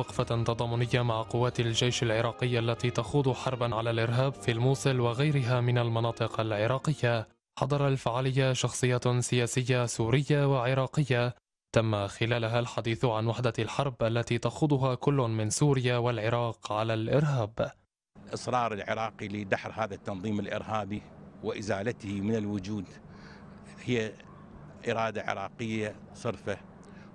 وقفة تضامنية مع قوات الجيش العراقي التي تخوض حربا على الإرهاب في الموصل وغيرها من المناطق العراقية حضر الفعالية شخصية سياسية سورية وعراقية تم خلالها الحديث عن وحدة الحرب التي تخوضها كل من سوريا والعراق على الإرهاب إصرار العراقي لدحر هذا التنظيم الإرهابي وإزالته من الوجود هي إرادة عراقية صرفة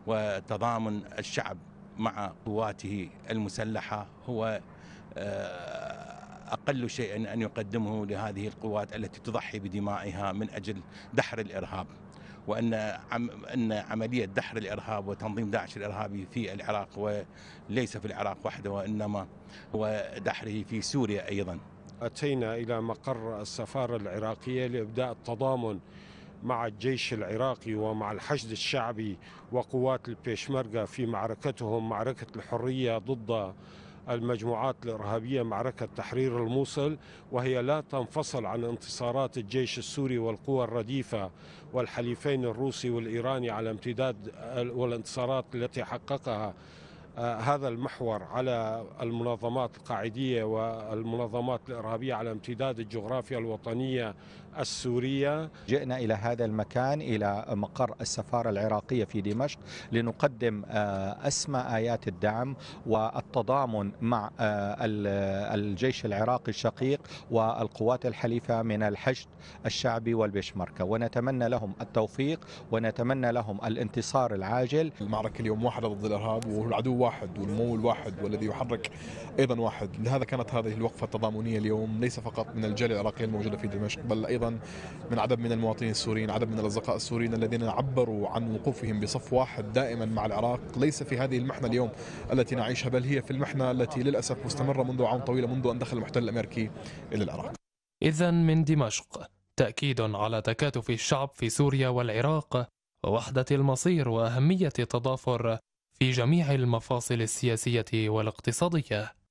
وتضامن الشعب مع قواته المسلحة هو آه، أقل شيء أن يقدمه لهذه القوات التي تضحي بدمائها من أجل دحر الإرهاب وأن أن عملية دحر الإرهاب وتنظيم داعش الإرهابي في العراق وليس في العراق وحده وإنما هو دحره في سوريا أيضا أتينا إلى مقر السفارة العراقية لإبداء التضامن مع الجيش العراقي ومع الحشد الشعبي وقوات البيشمركة في معركتهم معركة الحرية ضد المجموعات الإرهابية معركة تحرير الموصل وهي لا تنفصل عن انتصارات الجيش السوري والقوى الرديفة والحليفين الروسي والإيراني على امتداد والانتصارات التي حققها آه، هذا المحور على المنظمات القاعدية والمنظمات الإرهابية على امتداد الجغرافيا الوطنية السورية جئنا إلى هذا المكان إلى مقر السفارة العراقية في دمشق لنقدم آه، أسمى آيات الدعم والتضامن مع آه، الجيش العراقي الشقيق والقوات الحليفة من الحشد الشعبي والبشمركة ونتمنى لهم التوفيق ونتمنى لهم الانتصار العاجل المعركة اليوم واحدة ضد الإرهاب والعدو واحد والمو واحد والذي يحرك ايضا واحد لهذا كانت هذه الوقفه التضامنيه اليوم ليس فقط من الجاليه العراقيه الموجوده في دمشق بل ايضا من عدد من المواطنين السوريين عدد من الاصدقاء السوريين الذين عبروا عن وقوفهم بصف واحد دائما مع العراق ليس في هذه المحنه اليوم التي نعيشها بل هي في المحنه التي للاسف مستمره منذ عام طويل منذ ان دخل المحتل الامريكي الى العراق اذا من دمشق تاكيد على تكاتف الشعب في سوريا والعراق ووحده المصير واهميه التضافر في جميع المفاصل السياسية والاقتصادية